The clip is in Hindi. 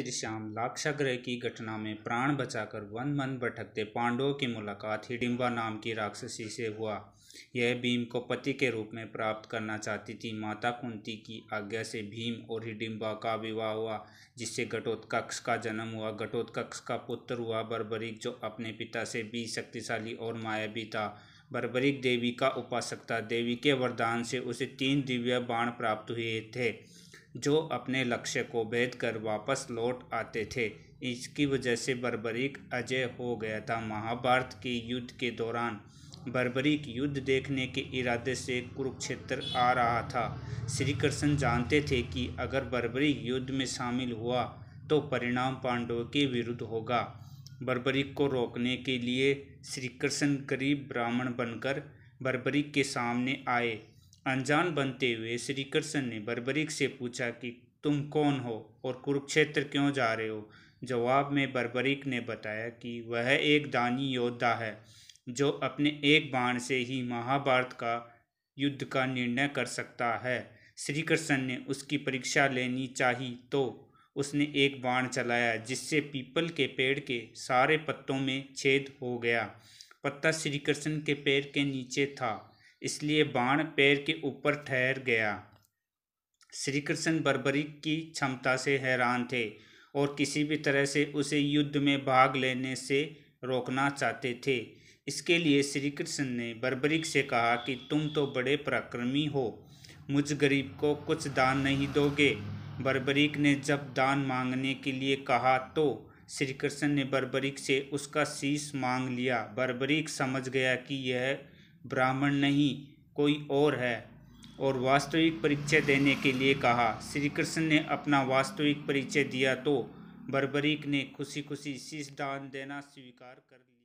फिर शाम लाक्षाग्रह की घटना में प्राण बचाकर वन मन भटकते पांडवों की मुलाकात हिडिम्बा नाम की राक्षसी से हुआ यह भीम को पति के रूप में प्राप्त करना चाहती थी माता कुंती की आज्ञा से भीम और हिडिम्बा का विवाह हुआ जिससे घटोत्कक्ष का जन्म हुआ घटोत्कक्ष का पुत्र हुआ बरबरीक जो अपने पिता से भी शक्तिशाली और मायावी था बर्बरिक देवी का उपासक था देवी के वरदान से उसे तीन दिव्य बाण प्राप्त हुए थे जो अपने लक्ष्य को भेद कर वापस लौट आते थे इसकी वजह से बर्बरिक अजय हो गया था महाभारत के युद्ध के दौरान बर्बरिक युद्ध देखने के इरादे से कुरुक्षेत्र आ रहा था श्री कृष्ण जानते थे कि अगर बर्बरिक युद्ध में शामिल हुआ तो परिणाम पांडवों के विरुद्ध होगा बर्बरी को रोकने के लिए श्री कृष्ण गरीब ब्राह्मण बनकर बर्बरिक के सामने आए अनजान बनते हुए श्री कृष्ण ने बर्बरीक से पूछा कि तुम कौन हो और कुरुक्षेत्र क्यों जा रहे हो जवाब में बर्बरीक ने बताया कि वह एक दानी योद्धा है जो अपने एक बाण से ही महाभारत का युद्ध का निर्णय कर सकता है श्री कृष्ण ने उसकी परीक्षा लेनी चाहिए तो उसने एक बाण चलाया जिससे पीपल के पेड़ के सारे पत्तों में छेद हो गया पत्ता श्री कृष्ण के पैर के नीचे था इसलिए बाण पैर के ऊपर ठहर गया श्री कृष्ण बर्बरी की क्षमता से हैरान थे और किसी भी तरह से उसे युद्ध में भाग लेने से रोकना चाहते थे इसके लिए श्री कृष्ण ने बर्बरिक से कहा कि तुम तो बड़े पराक्रमी हो मुझ गरीब को कुछ दान नहीं दोगे बर्बरीक ने जब दान मांगने के लिए कहा तो श्री कृष्ण ने बर्बरीक से उसका शीश मांग लिया बर्बरीक समझ गया कि यह ब्राह्मण नहीं कोई और है और वास्तविक परिचय देने के लिए कहा श्री कृष्ण ने अपना वास्तविक परिचय दिया तो बर्बरीक ने खुशी खुशी शीश दान देना स्वीकार कर लिया